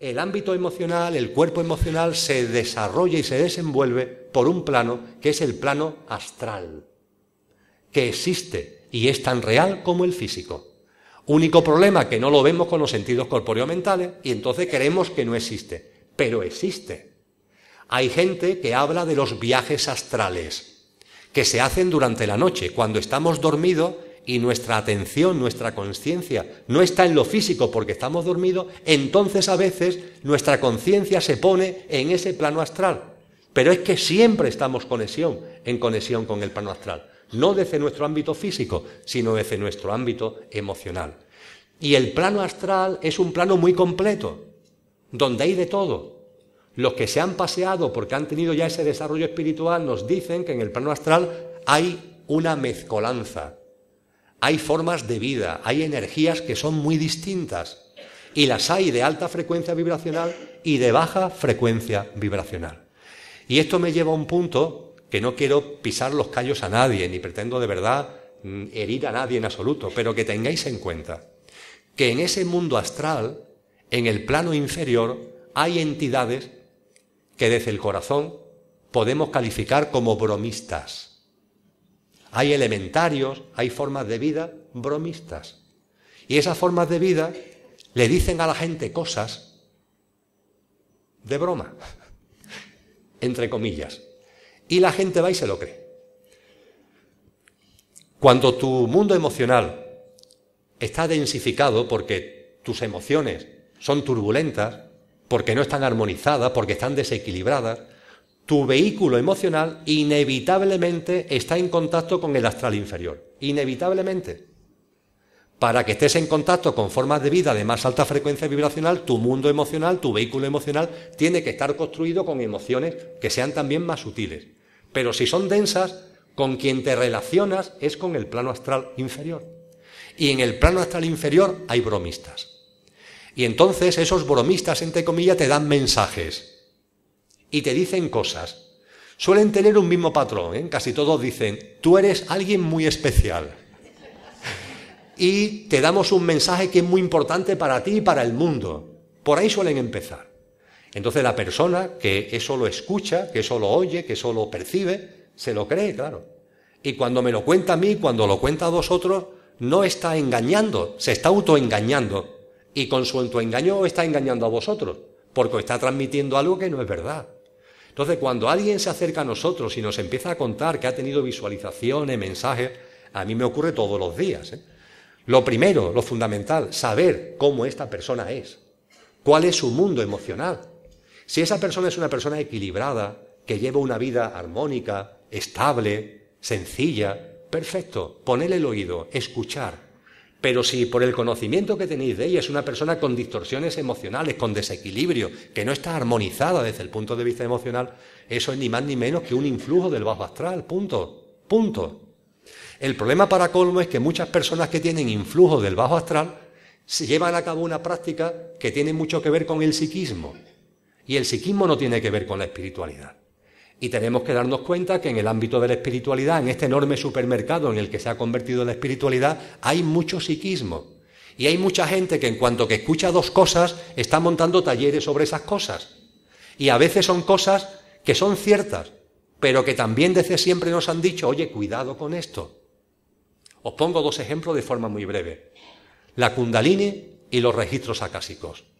el ámbito emocional, el cuerpo emocional se desarrolla y se desenvuelve por un plano que es el plano astral, que existe y es tan real como el físico. Único problema que no lo vemos con los sentidos corporeo-mentales y entonces creemos que no existe, pero existe. Hay gente que habla de los viajes astrales, que se hacen durante la noche, cuando estamos dormidos y nuestra atención, nuestra conciencia no está en lo físico porque estamos dormidos, entonces a veces nuestra conciencia se pone en ese plano astral. Pero es que siempre estamos conexión, en conexión con el plano astral, no desde nuestro ámbito físico, sino desde nuestro ámbito emocional. Y el plano astral es un plano muy completo, donde hay de todo. Los que se han paseado porque han tenido ya ese desarrollo espiritual nos dicen que en el plano astral hay una mezcolanza, hay formas de vida, hay energías que son muy distintas y las hay de alta frecuencia vibracional y de baja frecuencia vibracional. Y esto me lleva a un punto que no quiero pisar los callos a nadie, ni pretendo de verdad mm, herir a nadie en absoluto, pero que tengáis en cuenta que en ese mundo astral, en el plano inferior, hay entidades que desde el corazón podemos calificar como bromistas hay elementarios, hay formas de vida bromistas. Y esas formas de vida le dicen a la gente cosas de broma, entre comillas. Y la gente va y se lo cree. Cuando tu mundo emocional está densificado porque tus emociones son turbulentas, porque no están armonizadas, porque están desequilibradas, tu vehículo emocional inevitablemente está en contacto con el astral inferior. Inevitablemente. Para que estés en contacto con formas de vida de más alta frecuencia vibracional, tu mundo emocional, tu vehículo emocional, tiene que estar construido con emociones que sean también más sutiles. Pero si son densas, con quien te relacionas es con el plano astral inferior. Y en el plano astral inferior hay bromistas. Y entonces esos bromistas, entre comillas, te dan mensajes y te dicen cosas. Suelen tener un mismo patrón, ¿eh? casi todos dicen, tú eres alguien muy especial. Y te damos un mensaje que es muy importante para ti y para el mundo. Por ahí suelen empezar. Entonces la persona que eso lo escucha, que eso lo oye, que eso lo percibe, se lo cree, claro. Y cuando me lo cuenta a mí, cuando lo cuenta a vosotros, no está engañando, se está autoengañando. Y con su autoengaño está engañando a vosotros, porque está transmitiendo algo que no es verdad. Entonces, cuando alguien se acerca a nosotros y nos empieza a contar que ha tenido visualizaciones, mensajes, a mí me ocurre todos los días. ¿eh? Lo primero, lo fundamental, saber cómo esta persona es, cuál es su mundo emocional. Si esa persona es una persona equilibrada, que lleva una vida armónica, estable, sencilla, perfecto, ponerle el oído, escuchar, pero si por el conocimiento que tenéis de ella es una persona con distorsiones emocionales, con desequilibrio, que no está armonizada desde el punto de vista emocional, eso es ni más ni menos que un influjo del bajo astral, punto, punto. El problema para colmo es que muchas personas que tienen influjo del bajo astral se llevan a cabo una práctica que tiene mucho que ver con el psiquismo. Y el psiquismo no tiene que ver con la espiritualidad. Y tenemos que darnos cuenta que en el ámbito de la espiritualidad, en este enorme supermercado en el que se ha convertido la espiritualidad, hay mucho psiquismo. Y hay mucha gente que en cuanto que escucha dos cosas, está montando talleres sobre esas cosas. Y a veces son cosas que son ciertas, pero que también desde siempre nos han dicho, oye, cuidado con esto. Os pongo dos ejemplos de forma muy breve. La kundalini y los registros acásicos.